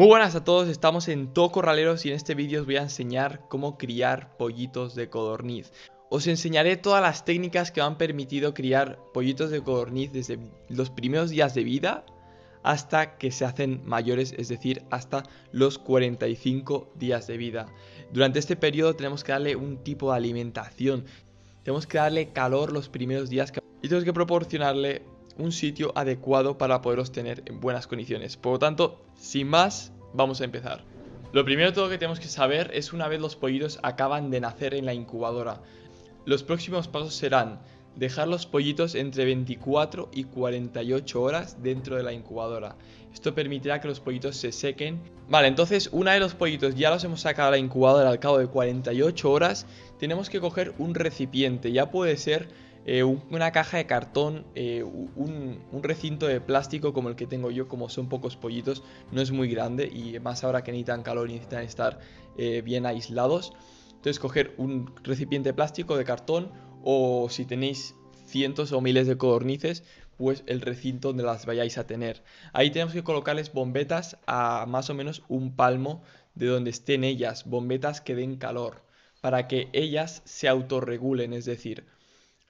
Muy buenas a todos, estamos en Tocorraleros Corraleros y en este vídeo os voy a enseñar cómo criar pollitos de codorniz. Os enseñaré todas las técnicas que han permitido criar pollitos de codorniz desde los primeros días de vida hasta que se hacen mayores, es decir, hasta los 45 días de vida. Durante este periodo tenemos que darle un tipo de alimentación, tenemos que darle calor los primeros días y tenemos que proporcionarle un sitio adecuado para poderlos tener en buenas condiciones. Por lo tanto, sin más, vamos a empezar. Lo primero todo que tenemos que saber es una vez los pollitos acaban de nacer en la incubadora. Los próximos pasos serán dejar los pollitos entre 24 y 48 horas dentro de la incubadora. Esto permitirá que los pollitos se sequen. Vale, entonces una de los pollitos ya los hemos sacado de la incubadora al cabo de 48 horas, tenemos que coger un recipiente, ya puede ser eh, una caja de cartón, eh, un, recinto de plástico como el que tengo yo, como son pocos pollitos, no es muy grande y más ahora que necesitan calor y necesitan estar eh, bien aislados. Entonces coger un recipiente plástico de cartón o si tenéis cientos o miles de codornices, pues el recinto donde las vayáis a tener. Ahí tenemos que colocarles bombetas a más o menos un palmo de donde estén ellas, bombetas que den calor, para que ellas se autorregulen, es decir,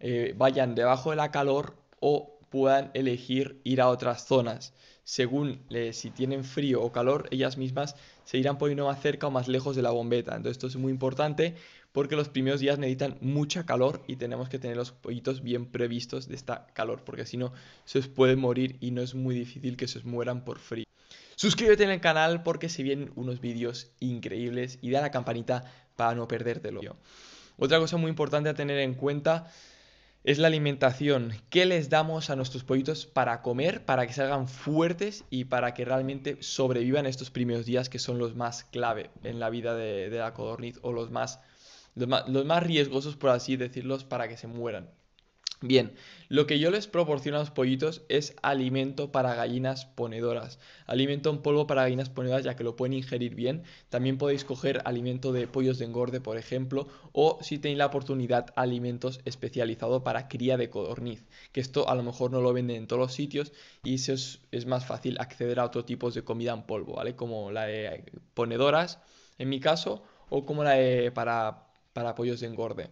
eh, vayan debajo de la calor o puedan elegir ir a otras zonas. Según eh, si tienen frío o calor, ellas mismas se irán poniendo más cerca o más lejos de la bombeta. Entonces esto es muy importante porque los primeros días necesitan mucha calor y tenemos que tener los pollitos bien previstos de esta calor, porque si no se pueden morir y no es muy difícil que se mueran por frío. Suscríbete en el canal porque se vienen unos vídeos increíbles y da la campanita para no perdértelo. Otra cosa muy importante a tener en cuenta es la alimentación. ¿Qué les damos a nuestros pollitos para comer, para que salgan fuertes y para que realmente sobrevivan estos primeros días que son los más clave en la vida de, la codorniz o los más, los más, los más riesgosos, por así decirlos, para que se mueran? Bien, lo que yo les proporciono a los pollitos es alimento para gallinas ponedoras. Alimento en polvo para gallinas ponedoras ya que lo pueden ingerir bien. También podéis coger alimento de pollos de engorde, por ejemplo, o si tenéis la oportunidad, alimentos especializados para cría de codorniz. Que esto a lo mejor no lo venden en todos los sitios y es más fácil acceder a otro tipo de comida en polvo, ¿vale? Como la de ponedoras, en mi caso, o como la de para para pollos de engorde.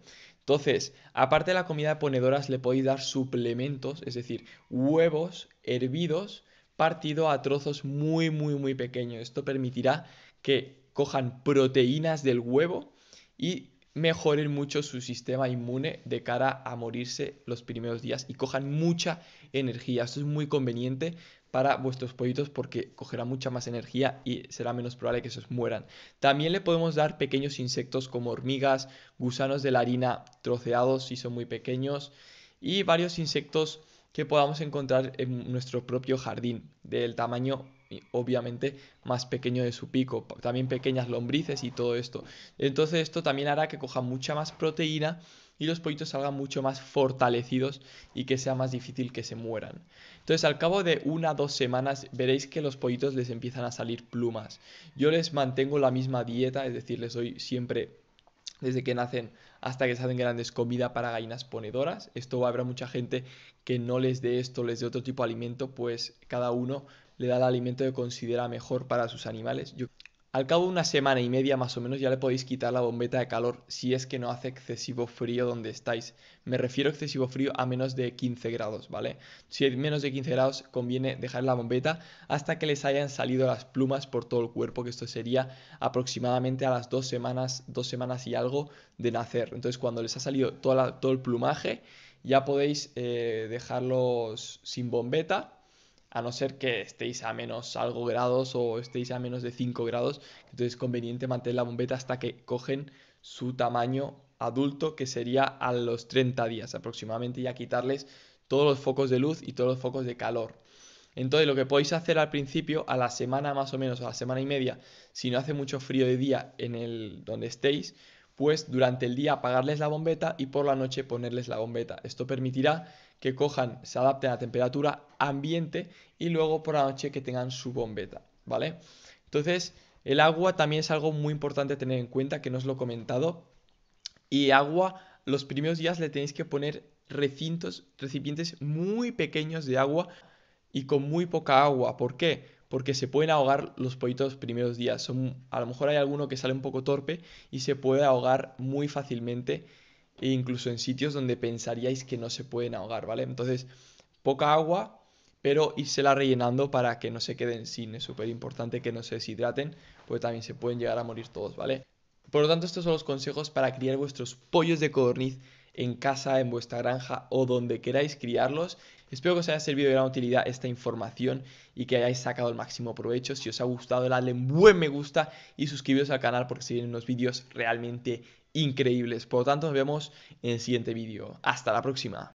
Entonces, aparte de la comida de ponedoras, le podéis dar suplementos, es decir, huevos hervidos partido a trozos muy, muy, muy pequeños. Esto permitirá que cojan proteínas del huevo y mejoren mucho su sistema inmune de cara a morirse los primeros días y cojan mucha energía. Esto es muy conveniente para vuestros pollitos porque cogerá mucha más energía y será menos probable que se os mueran. También le podemos dar pequeños insectos como hormigas, gusanos de la harina troceados si son muy pequeños y varios insectos que podamos encontrar en nuestro propio jardín del tamaño obviamente más pequeño de su pico, también pequeñas lombrices y todo esto. Entonces esto también hará que coja mucha más proteína y los pollitos salgan mucho más fortalecidos y que sea más difícil que se mueran. Entonces al cabo de una o dos semanas veréis que los pollitos les empiezan a salir plumas. Yo les mantengo la misma dieta, es decir, les doy siempre desde que nacen hasta que se hacen grandes comida para gallinas ponedoras. Esto habrá mucha gente que no les dé esto, les dé otro tipo de alimento, pues cada uno le da el alimento que considera mejor para sus animales. Yo, al cabo de una semana y media más o menos ya le podéis quitar la bombeta de calor si es que no hace excesivo frío donde estáis. Me refiero a excesivo frío a menos de 15 grados, ¿vale? Si hay menos de 15 grados conviene dejar la bombeta hasta que les hayan salido las plumas por todo el cuerpo, que esto sería aproximadamente a las dos semanas, dos semanas y algo de nacer. Entonces cuando les ha salido todo el plumaje ya podéis eh, dejarlos sin bombeta a no ser que estéis a menos algo grados o estéis a menos de 5 grados, entonces es conveniente mantener la bombeta hasta que cogen su tamaño adulto, que sería a los 30 días aproximadamente, y a quitarles todos los focos de luz y todos los focos de calor. Entonces lo que podéis hacer al principio, a la semana más o menos, a la semana y media, si no hace mucho frío de día en el donde estéis, pues durante el día apagarles la bombeta y por la noche ponerles la bombeta. Esto permitirá que cojan, se adapten a la temperatura ambiente y luego por la noche que tengan su bombeta, ¿vale? Entonces, el agua también es algo muy importante tener en cuenta, que no os lo he comentado. Y agua, los primeros días le tenéis que poner recintos, recipientes muy pequeños de agua y con muy poca agua. ¿Por qué? porque se pueden ahogar los pollitos primeros días. Son, a lo mejor hay alguno que sale un poco torpe y se puede ahogar muy fácilmente, e incluso en sitios donde pensaríais que no se pueden ahogar, ¿vale? Entonces, poca agua, pero la rellenando para que no se queden sin. Es súper importante que no se deshidraten, porque también se pueden llegar a morir todos, ¿vale? Por lo tanto, estos son los consejos para criar vuestros pollos de codorniz en casa, en vuestra granja o donde queráis criarlos. Espero que os haya servido de gran utilidad esta información y que hayáis sacado el máximo provecho. Si os ha gustado, dadle un buen me gusta y suscribiros al canal porque se vienen unos vídeos realmente increíbles. Por lo tanto, nos vemos en el siguiente vídeo. Hasta la próxima.